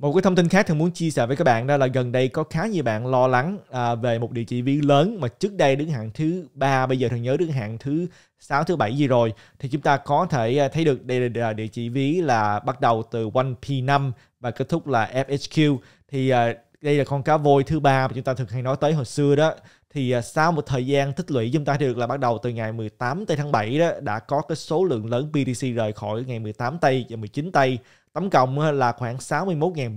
Một cái thông tin khác thì muốn chia sẻ với các bạn đó là gần đây có khá nhiều bạn lo lắng à, về một địa chỉ ví lớn mà trước đây đứng hạng thứ ba bây giờ thường nhớ đứng hạng thứ 6, thứ bảy gì rồi thì chúng ta có thể à, thấy được đây là địa chỉ ví là bắt đầu từ 1P5 và kết thúc là FHQ thì à, đây là con cá voi thứ ba mà chúng ta thường hay nói tới hồi xưa đó thì à, sau một thời gian tích lũy chúng ta được là bắt đầu từ ngày 18 tây tháng 7 đó đã có cái số lượng lớn BTC rời khỏi ngày 18 tây và 19 tây tổng cộng là khoảng 61.000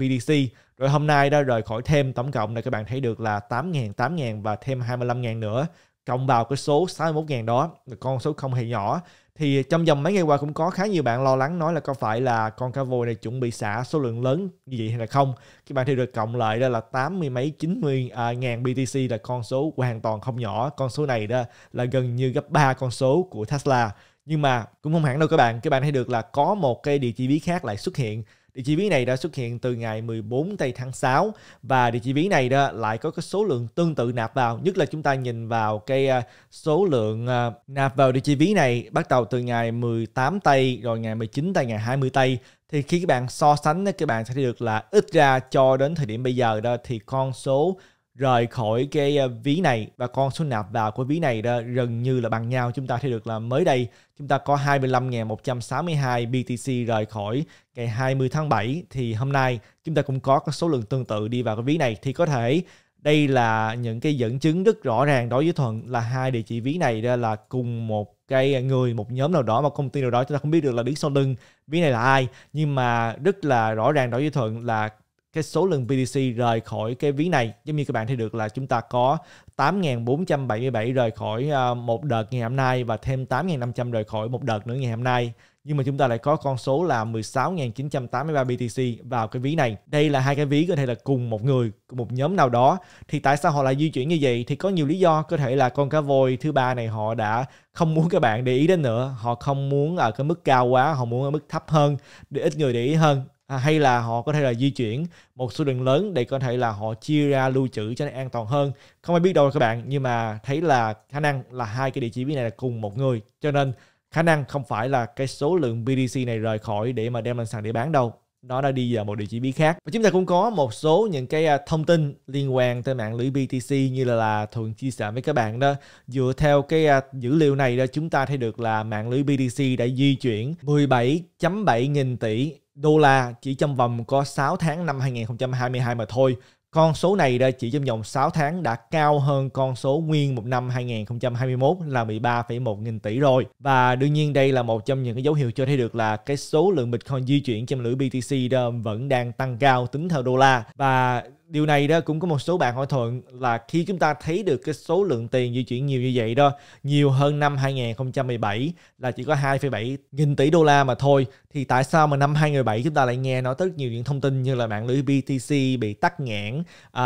BTC rồi hôm nay đã rời khỏi thêm tổng cộng là các bạn thấy được là 8.000 8.000 và thêm 25.000 nữa cộng vào cái số 61.000 đó con số không hề nhỏ thì trong vòng mấy ngày qua cũng có khá nhiều bạn lo lắng nói là có phải là con cá voi này chuẩn bị xả số lượng lớn như vậy hay là không các bạn thì được cộng lại đó là 80 mấy 90 à, ngàn BTC là con số hoàn toàn không nhỏ con số này đó là gần như gấp 3 con số của Tesla nhưng mà cũng không hẳn đâu các bạn các bạn thấy được là có một cái địa chỉ ví khác lại xuất hiện địa chỉ ví này đã xuất hiện từ ngày 14 tây tháng 6 và địa chỉ ví này đó lại có cái số lượng tương tự nạp vào nhất là chúng ta nhìn vào cái à, số lượng à, nạp vào địa chỉ ví này bắt đầu từ ngày 18 tây rồi ngày 19 tây ngày 20 tây thì khi các bạn so sánh các bạn sẽ thấy được là ít ra cho đến thời điểm bây giờ đó thì con số rời khỏi cái ờ, ví này và con số nạp vào của ví này đó gần như là bằng nhau. Chúng ta thấy được là mới đây chúng ta có 25.162 BTC rời khỏi ngày 20 tháng 7 thì hôm nay chúng ta cũng có cái số lượng tương tự đi vào cái ví này thì có thể đây là những cái dẫn chứng rất rõ ràng đối với Thuận là hai địa chỉ ví này đó là cùng một cái người một nhóm nào đó một công ty nào đó chúng ta không biết được là đứng sau lưng ví này là ai nhưng mà rất là rõ ràng đối với Thuận là cái số lượng BTC rời khỏi cái ví này giống như các bạn thấy được là chúng ta có 8.477 rời khỏi à, một đợt ngày hôm nay và thêm 8.500 rời khỏi một đợt nữa ngày hôm nay nhưng mà chúng ta lại có con số là 16.983 BTC vào cái ví này. Đây là hai cái ví có thể là cùng một người, cùng một nhóm nào đó. Thì tại sao họ lại di chuyển như vậy? Thì có nhiều lý do. Có thể là con cá voi thứ ba này họ đã không muốn các bạn để ý đến nữa. Họ không muốn ở cái mức cao quá, họ muốn ở mức thấp hơn để ít người để ý hơn. À, hay là họ có thể là di chuyển một số lượng lớn để có thể là họ chia ra lưu trữ cho nó an toàn hơn không ai biết đâu các bạn nhưng mà thấy là khả năng là hai cái địa chỉ này là cùng một người cho nên khả năng không phải là cái số lượng btc này rời khỏi để mà đem lên sàn để bán đâu nó đã đi vào một địa chỉ bí khác và chúng ta cũng có một số những cái à, thông tin liên quan tới mạng lưới BTC như là, là thường chia sẻ với các bạn đó dựa theo cái à, dữ liệu này đó chúng ta thấy được là mạng lưới BTC đã di chuyển 17.7 nghìn tỷ đô la chỉ trong vòng có 6 tháng năm 2022 mà thôi. Con số này đã chỉ trong vòng 6 tháng đã cao hơn con số nguyên một năm 2021 là 13,1 nghìn tỷ rồi. Và đương nhiên đây là một trong những cái dấu hiệu cho thấy được là cái số lượng Bitcoin di chuyển trong lưỡi BTC vẫn đang tăng cao tính theo đô la. Và điều này đó cũng có một số bạn hỏi thuận là khi chúng ta thấy được cái số lượng tiền di chuyển nhiều như vậy đó nhiều hơn năm 2017 là chỉ có 2,7 nghìn tỷ đô la mà thôi thì tại sao mà năm 2017 chúng ta lại nghe nói rất nhiều những thông tin như là mạng lưới BTC bị tắc nghẽn uh,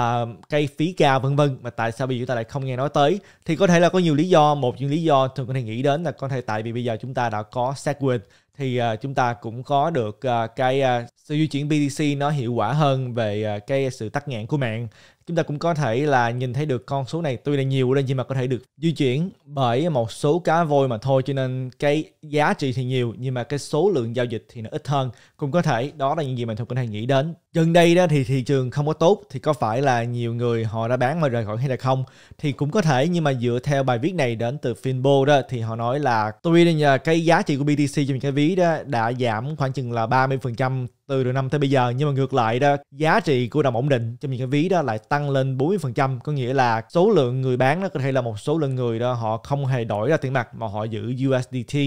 cây phí cao vân vân mà tại sao bây giờ chúng ta lại không nghe nói tới thì có thể là có nhiều lý do một những lý do thường có thể nghĩ đến là có thể tại vì bây giờ chúng ta đã có segwit thì uh, chúng ta cũng có được uh, cái uh, sự di chuyển BTC nó hiệu quả hơn về uh, cái sự tắc nghẽn của mạng chúng ta cũng có thể là nhìn thấy được con số này tuy là nhiều lên nhưng mà có thể được di chuyển bởi một số cá voi mà thôi cho nên cái giá trị thì nhiều nhưng mà cái số lượng giao dịch thì nó ít hơn cũng có thể đó là những gì mà tôi có thể nghĩ đến gần đây đó thì thị trường không có tốt thì có phải là nhiều người họ đã bán mà rời khỏi hay là không thì cũng có thể nhưng mà dựa theo bài viết này đến từ Finbo đó thì họ nói là tuy là cái giá trị của BTC trên cái ví đó đã giảm khoảng chừng là 30% từ đầu năm tới bây giờ nhưng mà ngược lại đó giá trị của đồng ổn định trong những cái ví đó lại tăng lên 40% có nghĩa là số lượng người bán nó có thể là một số lượng người đó họ không hề đổi ra tiền mặt mà họ giữ USDT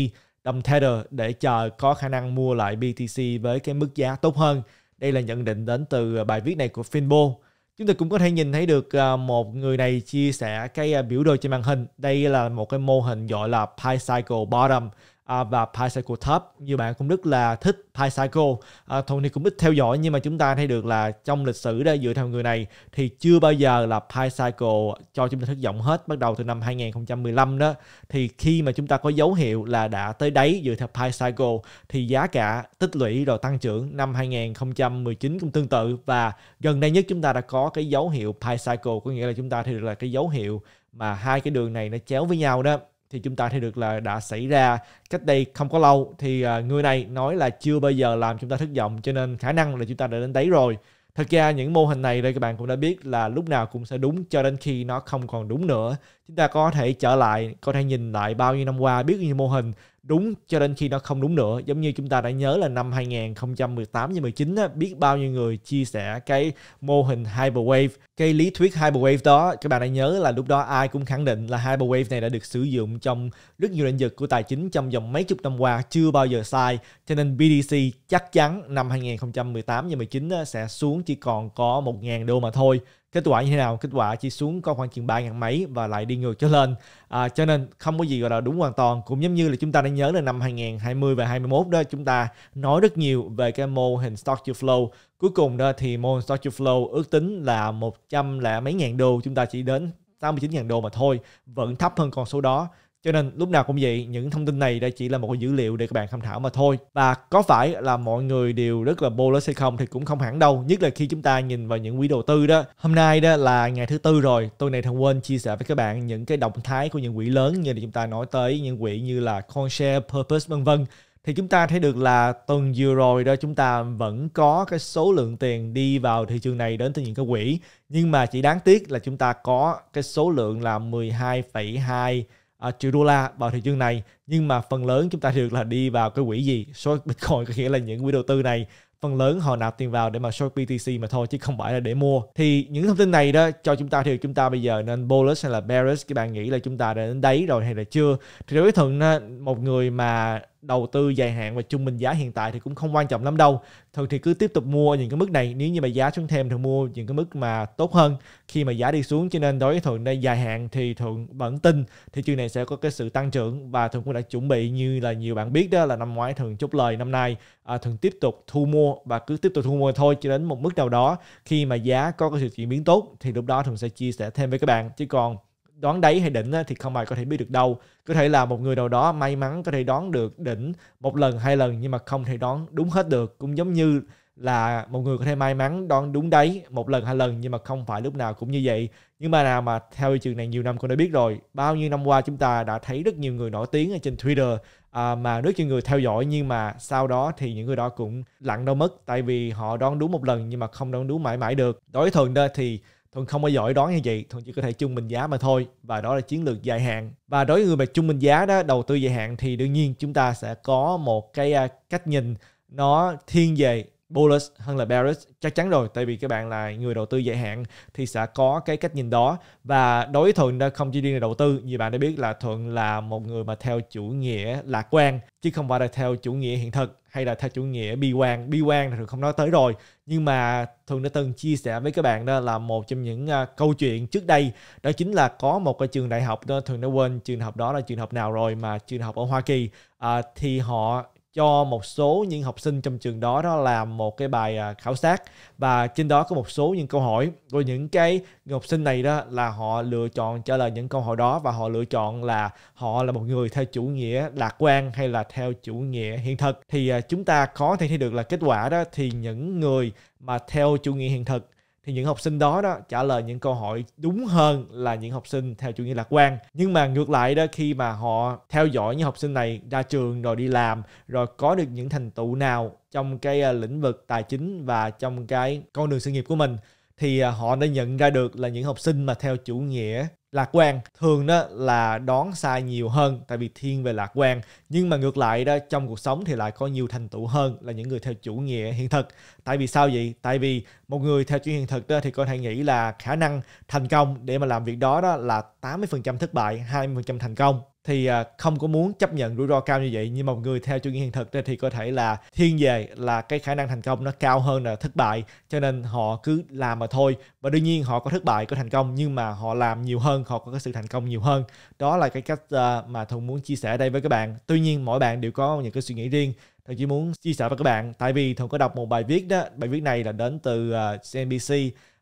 đồng Tether để chờ có khả năng mua lại BTC với cái mức giá tốt hơn. Đây là nhận định đến từ à, bài viết này của Finbo. Chúng ta cũng có thể nhìn thấy được à, một người này chia sẻ cái à, biểu đồ trên màn hình. Đây là một cái mô hình gọi là Pi Cycle Bottom à, và Pycycle Top. Nhiều bạn cũng rất là thích Pycycle. À, Thuận thì cũng ít theo dõi nhưng mà chúng ta thấy được là trong lịch sử đây dựa theo người này thì chưa bao giờ là Pycycle cho chúng ta thất vọng hết bắt đầu từ năm 2015 đó. Thì khi mà chúng ta có dấu hiệu là đã tới đáy dựa theo Pycycle thì giá cả tích lũy rồi tăng trưởng năm 2019 cũng tương tự và gần đây nhất chúng ta đã có cái dấu hiệu Pycycle có nghĩa là chúng ta thấy được là cái dấu hiệu mà hai cái đường này nó chéo với nhau đó thì chúng ta thấy được là đã xảy ra cách đây không có lâu thì à, người này nói là chưa bao giờ làm chúng ta thất vọng cho nên khả năng là chúng ta đã đến đấy rồi thật ra những mô hình này đây các bạn cũng đã biết là lúc nào cũng sẽ đúng cho đến khi nó không còn đúng nữa chúng ta có thể trở lại có thể nhìn lại bao nhiêu năm qua biết như mô hình đúng cho đến khi nó không đúng nữa giống như chúng ta đã nhớ là năm 2018 và 19 á, biết bao nhiêu người chia sẻ cái mô hình hyperwave cái lý thuyết hyperwave đó các bạn đã nhớ là lúc đó ai cũng khẳng định là hyperwave này đã được sử dụng trong rất nhiều lĩnh vực của tài chính trong vòng mấy chục năm qua chưa bao giờ sai cho nên BDC chắc chắn năm 2018 và 19 á, sẽ xuống chỉ còn có 1.000 đô mà thôi kết quả như thế nào kết quả chỉ xuống có khoảng chừng ba ngàn mấy và lại đi ngược trở lên à, cho nên không có gì gọi là đúng hoàn toàn cũng giống như là chúng ta đã nhớ là năm 2020 và 21 đó chúng ta nói rất nhiều về cái mô hình stock to flow cuối cùng đó thì mô hình stock to flow ước tính là một trăm là mấy ngàn đô chúng ta chỉ đến 89.000 đô mà thôi vẫn thấp hơn con số đó cho nên lúc nào cũng vậy những thông tin này đây chỉ là một dữ liệu để các bạn tham khảo mà thôi và có phải là mọi người đều rất là bullish hay không thì cũng không hẳn đâu nhất là khi chúng ta nhìn vào những quỹ đầu tư đó hôm nay đó là ngày thứ tư rồi tôi này thằng quên chia sẻ với các bạn những cái động thái của những quỹ lớn như là chúng ta nói tới những quỹ như là Coinshare, Purpose vân vân thì chúng ta thấy được là tuần vừa rồi đó chúng ta vẫn có cái số lượng tiền đi vào thị trường này đến từ những cái quỹ nhưng mà chỉ đáng tiếc là chúng ta có cái số lượng là 12,2 uh, à, triệu đô la vào thị trường này nhưng mà phần lớn chúng ta được là đi vào cái quỹ gì short bitcoin có nghĩa là những quỹ đầu tư này phần lớn họ nạp tiền vào để mà short BTC mà thôi chứ không phải là để mua thì những thông tin này đó cho chúng ta thì chúng ta bây giờ nên bullish hay là bearish các bạn nghĩ là chúng ta đã đến đấy rồi hay là chưa thì đối với thuận một người mà đầu tư dài hạn và trung bình giá hiện tại thì cũng không quan trọng lắm đâu thường thì cứ tiếp tục mua những cái mức này nếu như mà giá xuống thêm thì mua những cái mức mà tốt hơn khi mà giá đi xuống cho nên đối với thường đây dài hạn thì thường vẫn tin thị trường này sẽ có cái sự tăng trưởng và thường cũng đã chuẩn bị như là nhiều bạn biết đó là năm ngoái thường chốt lời năm nay à, thường tiếp tục thu mua và cứ tiếp tục thu mua thôi cho đến một mức nào đó khi mà giá có cái sự chuyển biến tốt thì lúc đó thường sẽ chia sẻ thêm với các bạn chứ còn đoán đáy hay đỉnh thì không ai có thể biết được đâu có thể là một người nào đó may mắn có thể đoán được đỉnh một lần hai lần nhưng mà không thể đoán đúng hết được cũng giống như là một người có thể may mắn đoán đúng đấy một lần hai lần nhưng mà không phải lúc nào cũng như vậy nhưng mà nào mà theo trường này nhiều năm cũng đã biết rồi bao nhiêu năm qua chúng ta đã thấy rất nhiều người nổi tiếng ở trên Twitter à, mà rất nhiều người theo dõi nhưng mà sau đó thì những người đó cũng lặn đâu mất tại vì họ đoán đúng một lần nhưng mà không đoán đúng mãi mãi được đối thường đó thì thường không có giỏi đoán như vậy, thường chỉ có thể trung bình giá mà thôi và đó là chiến lược dài hạn. Và đối với người mà trung bình giá đó, đầu tư dài hạn thì đương nhiên chúng ta sẽ có một cái à, cách nhìn nó thiên về bullish hơn là bearish chắc chắn rồi tại vì các bạn là người đầu tư dài hạn thì sẽ có cái cách nhìn đó và đối với thuận đã không chỉ riêng là đầu tư như bạn đã biết là thuận là một người mà theo chủ nghĩa lạc quan chứ không phải là theo chủ nghĩa hiện thực hay là theo chủ nghĩa bi quan bi quan thì không nói tới rồi nhưng mà thường đã từng chia sẻ với các bạn đó là một trong những uh, câu chuyện trước đây đó chính là có một cái trường đại học đó thường đã quên trường học đó là trường học nào rồi mà trường học ở Hoa Kỳ uh, thì họ cho một số những học sinh trong trường đó đó làm một cái bài à, khảo sát và trên đó có một số những câu hỏi của những cái người học sinh này đó là họ lựa chọn trả lời những câu hỏi đó và họ lựa chọn là họ là một người theo chủ nghĩa lạc quan hay là theo chủ nghĩa hiện thực thì à, chúng ta có thể thấy được là kết quả đó thì những người mà theo chủ nghĩa hiện thực thì những học sinh đó đó trả lời những câu hỏi đúng hơn là những học sinh theo chủ nghĩa lạc quan nhưng mà ngược lại đó khi mà họ theo dõi những học sinh này ra trường rồi đi làm rồi có được những thành tựu nào trong cái à, lĩnh vực tài chính và trong cái con đường sự nghiệp của mình thì à, họ đã nhận ra được là những học sinh mà theo chủ nghĩa lạc quan thường đó là đoán sai nhiều hơn tại vì thiên về lạc quan nhưng mà ngược lại đó trong cuộc sống thì lại có nhiều thành tựu hơn là những người theo chủ nghĩa hiện thực tại vì sao vậy tại vì một người theo chủ nghĩa hiện thực đó thì có thể nghĩ là khả năng thành công để mà làm việc đó đó là 80% thất bại 20% thành công thì à, không có muốn chấp nhận rủi ro cao như vậy nhưng mà một người theo chủ nghĩa hiện thực thì có thể là thiên về là cái khả năng thành công nó cao hơn là thất bại cho nên họ cứ làm mà thôi và đương nhiên họ có thất bại có thành công nhưng mà họ làm nhiều hơn họ có cái sự thành công nhiều hơn đó là cái cách à, mà thùng muốn chia sẻ đây với các bạn tuy nhiên mỗi bạn đều có những cái suy nghĩ riêng thùng chỉ muốn chia sẻ với các bạn tại vì thùng có đọc một bài viết đó, bài viết này là đến từ CNBC à,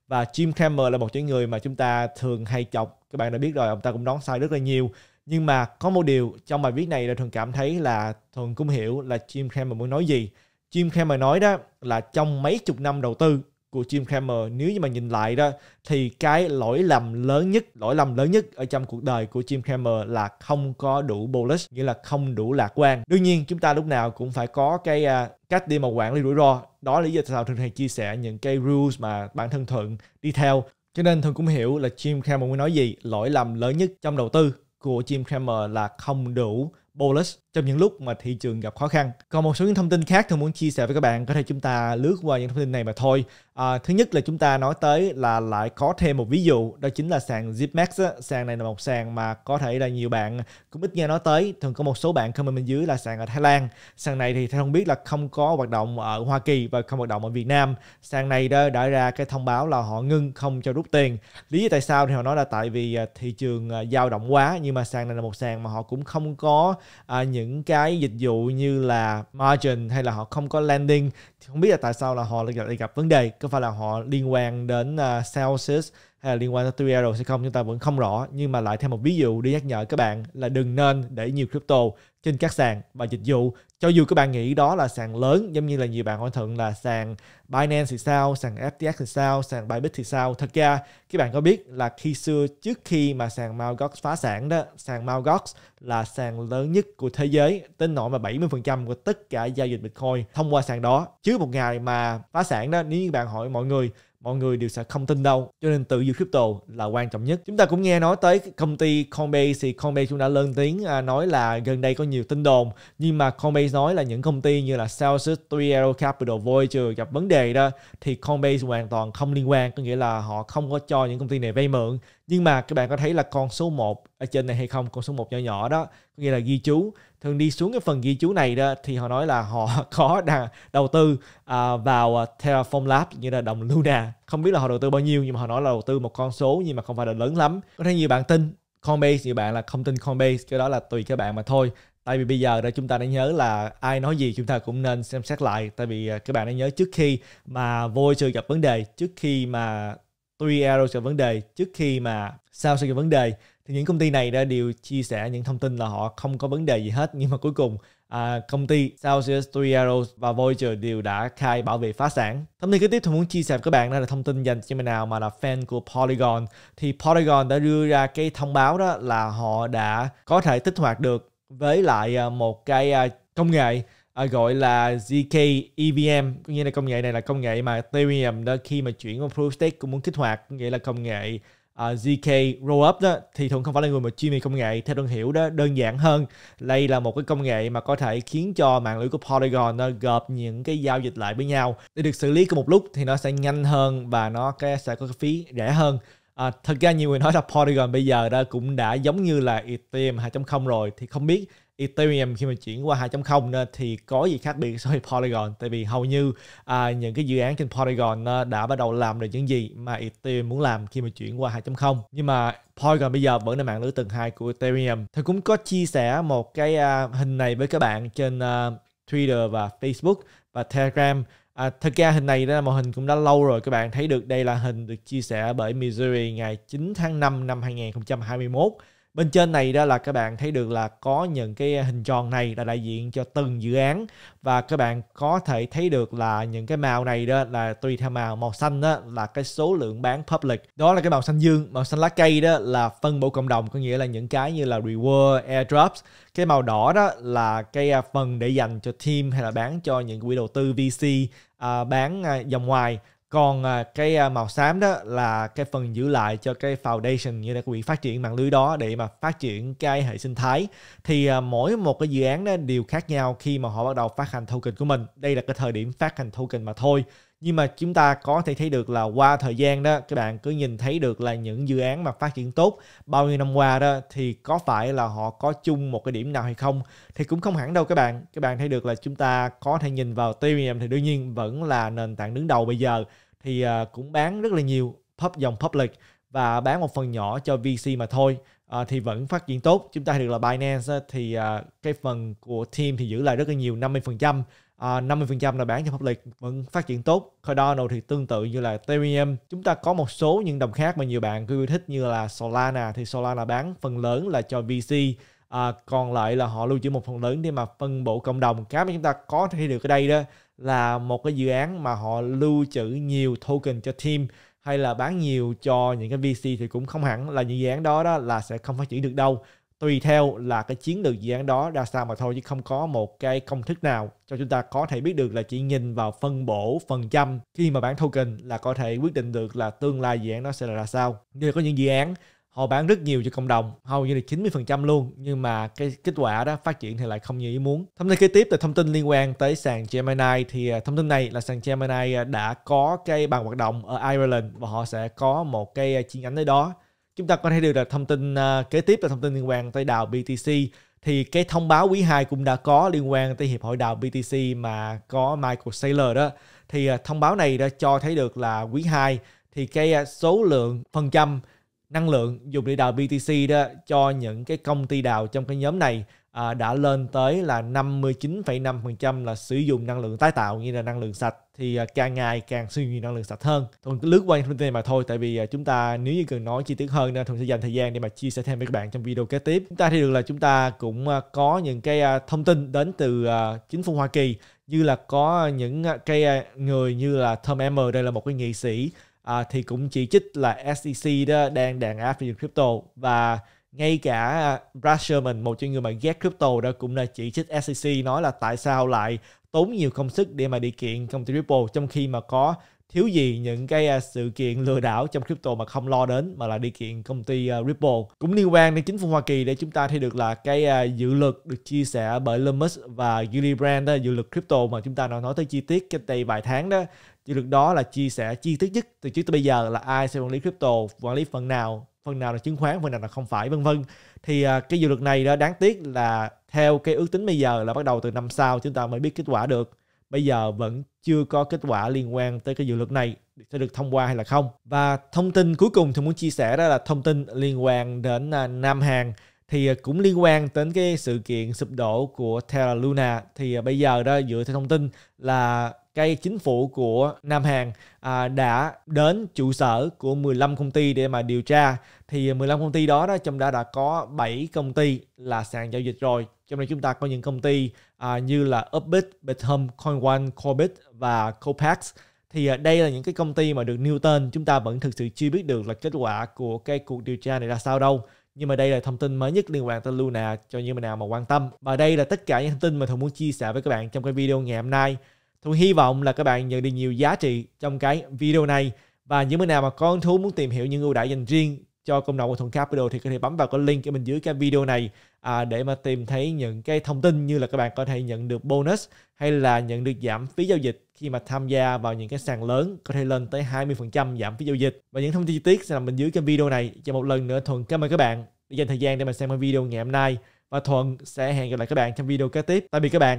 và Jim Cramer là một cái người mà chúng ta thường hay chọc, các bạn đã biết rồi, ông ta cũng đón sai rất là nhiều nhưng mà có một điều trong bài viết này là thường cảm thấy là thường cũng hiểu là Jim Cramer muốn nói gì Jim Cramer nói đó là trong mấy chục năm đầu tư của Jim Cramer nếu như mà nhìn lại đó thì cái lỗi lầm lớn nhất lỗi lầm lớn nhất ở trong cuộc đời của Jim Cramer là không có đủ bullish nghĩa là không đủ lạc quan đương nhiên chúng ta lúc nào cũng phải có cái uh, cách đi mà quản lý rủi ro đó là lý do tại sao thường hay chia sẻ những cái rules mà bản thân thuận đi theo cho nên thường cũng hiểu là Jim Cramer muốn nói gì lỗi lầm lớn nhất trong đầu tư của Jim Cramer là không đủ bolus trong những lúc mà thị trường gặp khó khăn. Còn một số những thông tin khác tôi muốn chia sẻ với các bạn, có thể chúng ta lướt qua những thông tin này mà thôi. À, thứ nhất là chúng ta nói tới là lại có thêm một ví dụ, đó chính là sàn ZipMax. Sàn này là một sàn mà có thể là nhiều bạn cũng ít nghe nói tới, thường có một số bạn comment bên dưới là sàn ở Thái Lan. Sàn này thì theo không biết là không có hoạt động ở Hoa Kỳ và không hoạt động ở Việt Nam. Sàn này đã, đã ra cái thông báo là họ ngưng không cho rút tiền. Lý do tại sao thì họ nói là tại vì à, thị trường à, dao động quá nhưng mà sàn này là một sàn mà họ cũng không có à, những cái dịch vụ như là margin hay là họ không có landing thì không biết là tại sao là họ lại gặp, lại gặp vấn đề có phải là họ liên quan đến uh, sales hay là liên quan tới 3L hay không chúng ta vẫn không rõ nhưng mà lại thêm một ví dụ để nhắc nhở các bạn là đừng nên để nhiều crypto trên các sàn và dịch vụ cho dù các bạn nghĩ đó là sàn lớn giống như là nhiều bạn hỏi thượng là sàn Binance thì sao, sàn FTX thì sao, sàn Bybit thì sao. Thật ra các bạn có biết là khi xưa trước khi mà sàn Mt. phá sản đó, sàn Mt. là sàn lớn nhất của thế giới tính nỗi mà 70% của tất cả giao dịch Bitcoin thông qua sàn đó. Trước một ngày mà phá sản đó nếu như bạn hỏi mọi người mọi người đều sẽ không tin đâu cho nên tự giữ crypto là quan trọng nhất chúng ta cũng nghe nói tới công ty Coinbase thì Coinbase cũng đã lên tiếng à, nói là gần đây có nhiều tin đồn nhưng mà Coinbase nói là những công ty như là Celsius, Three Capital, Voyager gặp vấn đề đó thì Coinbase hoàn toàn không liên quan có nghĩa là họ không có cho những công ty này vay mượn nhưng mà các bạn có thấy là con số 1 ở trên này hay không con số 1 nhỏ nhỏ đó có nghĩa là ghi chú thường đi xuống cái phần ghi chú này đó thì họ nói là họ có đà, đầu tư à, vào à, Terraform Labs như là đồng Luna không biết là họ đầu tư bao nhiêu nhưng mà họ nói là đầu tư một con số nhưng mà không phải là lớn lắm có thể nhiều bạn tin Coinbase nhiều bạn là không tin Coinbase cái đó là tùy các bạn mà thôi tại vì bây giờ đó chúng ta đã nhớ là ai nói gì chúng ta cũng nên xem xét lại tại vì à, các bạn đã nhớ trước khi mà voi chưa gặp vấn đề trước khi mà tuy arrow gặp vấn đề trước khi mà sao sẽ gặp vấn đề thì những công ty này đã đều chia sẻ những thông tin là họ không có vấn đề gì hết nhưng mà cuối cùng à, công ty Celsius Three Arrows và Voyager đều đã khai bảo vệ phá sản. Thông tin kế tiếp tôi muốn chia sẻ với các bạn đó là thông tin dành cho mình nào mà là fan của Polygon thì Polygon đã đưa ra cái thông báo đó là họ đã có thể kích hoạt được với lại à, một cái à, công nghệ à, gọi là ZK EVM có nghĩa là công nghệ này là công nghệ mà Ethereum đó khi mà chuyển qua Proof Stake cũng muốn kích hoạt nghĩa là công nghệ uh, à, ZK Rollup đó thì thường không phải là người mà chuyên về công nghệ theo đơn hiểu đó đơn giản hơn đây là một cái công nghệ mà có thể khiến cho mạng lưới của Polygon nó gộp những cái giao dịch lại với nhau để được xử lý cùng một lúc thì nó sẽ nhanh hơn và nó sẽ có cái phí rẻ hơn À, thật ra nhiều người nói là Polygon bây giờ đó cũng đã giống như là Ethereum 2.0 rồi thì không biết Ethereum khi mà chuyển qua 2.0 thì có gì khác biệt so với Polygon tại vì hầu như à, những cái dự án trên Polygon à, đã bắt đầu làm được những gì mà Ethereum muốn làm khi mà chuyển qua 2.0 nhưng mà Polygon bây giờ vẫn là mạng lưới tầng 2 của Ethereum thì cũng có chia sẻ một cái à, hình này với các bạn trên à, Twitter và Facebook và Telegram À, thật ra hình này đó là một hình cũng đã lâu rồi các bạn thấy được đây là hình được chia sẻ bởi Missouri ngày 9 tháng 5 năm 2021 bên trên này đó là các bạn thấy được là có những cái hình tròn này là đại diện cho từng dự án và các bạn có thể thấy được là những cái màu này đó là tùy theo màu màu xanh đó là cái số lượng bán public đó là cái màu xanh dương màu xanh lá cây đó là phân bổ cộng đồng có nghĩa là những cái như là reward airdrops cái màu đỏ đó là cái à, phần để dành cho team hay là bán cho những quỹ đầu tư VC à, bán à, dòng ngoài còn à, cái à, màu xám đó là cái phần giữ lại cho cái foundation như là quý vị phát triển mạng lưới đó để mà phát triển cái hệ sinh thái thì à, mỗi một cái dự án đó đều khác nhau khi mà họ bắt đầu phát hành token của mình đây là cái thời điểm phát hành token mà thôi nhưng mà chúng ta có thể thấy được là qua thời gian đó các bạn cứ nhìn thấy được là những dự án mà phát triển tốt bao nhiêu năm qua đó thì có phải là họ có chung một cái điểm nào hay không thì cũng không hẳn đâu các bạn các bạn thấy được là chúng ta có thể nhìn vào Ethereum thì đương nhiên vẫn là nền tảng đứng đầu bây giờ thì ờ, cũng bán rất là nhiều pub dòng public và bán một phần nhỏ cho VC mà thôi à, thì vẫn phát triển tốt chúng ta được là Binance thì à, cái phần của team thì giữ lại rất là nhiều 50% à, 50% là bán trong public vẫn vâng, phát triển tốt. Cardano thì tương tự như là Ethereum. Chúng ta có một số những đồng khác mà nhiều bạn cứ yêu thích như là Solana thì Solana bán phần lớn là cho VC à, còn lại là họ lưu trữ một phần lớn để mà phân bổ cộng đồng cái mà chúng ta có thấy được ở đây đó là một cái dự án mà họ lưu trữ nhiều token cho team hay là bán nhiều cho những cái VC thì cũng không hẳn là những dự án đó đó là sẽ không phát triển được đâu tùy theo là cái chiến lược dự án đó ra sao mà thôi chứ không có một cái công thức nào cho chúng ta có thể biết được là chỉ nhìn vào phân bổ phần trăm khi mà bán token là có thể quyết định được là tương lai dự án nó sẽ là ra sao như có những dự án họ bán rất nhiều cho cộng đồng hầu như là 90% luôn nhưng mà cái kết quả đó phát triển thì lại không như ý muốn thông tin kế tiếp là thông tin liên quan tới sàn Gemini thì à, thông tin này là sàn Gemini à, đã có cái bàn hoạt động ở Ireland và họ sẽ có một cái à, chi nhánh ở đó chúng ta có thể được là thông tin à, kế tiếp là thông tin liên quan tới đào BTC thì cái thông báo quý 2 cũng đã có liên quan tới hiệp hội đào BTC mà có Michael Saylor đó thì à, thông báo này đã cho thấy được là quý 2 thì cái à, số lượng phần trăm năng lượng dùng để đào BTC đó cho những cái công ty đào trong cái nhóm này à, đã lên tới là 59,5% là sử dụng năng lượng tái tạo như là năng lượng sạch thì à, càng ngày càng sử dụng năng lượng sạch hơn. Thuần lướt qua thông tin này mà thôi tại vì à, chúng ta nếu như cần nói chi tiết hơn nên Thuần sẽ dành thời gian để mà chia sẻ thêm với các bạn trong video kế tiếp. Chúng ta thì được là chúng ta cũng à, có những cái à, thông tin đến từ à, chính phủ Hoa Kỳ như là có những à, cái à, người như là Tom Emmer đây là một cái nghị sĩ à, thì cũng chỉ trích là SEC đó đang đàn áp thị trường crypto và ngay cả à, Brad Sherman, một trong người mà ghét crypto đó cũng là chỉ trích SEC nói là tại sao lại tốn nhiều công sức để mà đi kiện công ty Ripple trong khi mà có thiếu gì những cái à, sự kiện lừa đảo trong crypto mà không lo đến mà là đi kiện công ty à, Ripple cũng liên quan đến chính phủ Hoa Kỳ để chúng ta thấy được là cái dự luật được chia sẻ bởi Lumos và Gillibrand đó, dự luật crypto mà chúng ta đã nói tới chi tiết cái đây vài tháng đó dự luật đó là chia sẻ chi tiết nhất từ trước tới bây giờ là ai sẽ quản lý crypto quản lý phần nào phần nào là chứng khoán phần nào là không phải vân vân thì à, cái dự luật này đó đáng tiếc là theo cái ước tính bây giờ là bắt đầu từ năm sau chúng ta mới biết kết quả được bây giờ vẫn chưa có kết quả liên quan tới cái dự luật này sẽ được thông qua hay là không và thông tin cuối cùng thì muốn chia sẻ đó là thông tin liên quan đến à, Nam hàng thì à, cũng liên quan đến cái sự kiện sụp đổ của Terra Luna thì bây giờ đó dựa theo thông tin là cây chính phủ của Nam Hàn à, đã đến trụ sở của 15 công ty để mà điều tra thì 15 công ty đó đó trong đó đã có 7 công ty là sàn giao dịch rồi trong này chúng ta có những công ty à, như là Upbit, Bethum, CoinOne, Corbit và Copax thì à, đây là những cái công ty mà được nêu tên chúng ta vẫn thực sự chưa biết được là kết quả của cái cuộc điều tra này ra sao đâu nhưng mà đây là thông tin mới nhất liên quan tới Luna cho những bạn nào mà quan tâm và đây là tất cả những thông tin mà thường muốn chia sẻ với các bạn trong cái video ngày hôm nay Thu hy vọng là các bạn nhận được nhiều giá trị trong cái video này và những bạn nào mà con thú muốn tìm hiểu những ưu đãi dành riêng cho cộng đồng của Thuận Capital thì có thể bấm vào cái link ở bên dưới cái video này à, để mà tìm thấy những cái thông tin như là các bạn có thể nhận được bonus hay là nhận được giảm phí giao dịch khi mà tham gia vào những cái sàn lớn có thể lên tới 20% giảm phí giao dịch và những thông tin chi tiết sẽ nằm bên dưới cái video này cho một lần nữa Thuận cảm ơn các bạn đã dành thời gian để mà xem cái video ngày hôm nay và Thuận sẽ hẹn gặp lại các bạn trong video kế tiếp tạm biệt các bạn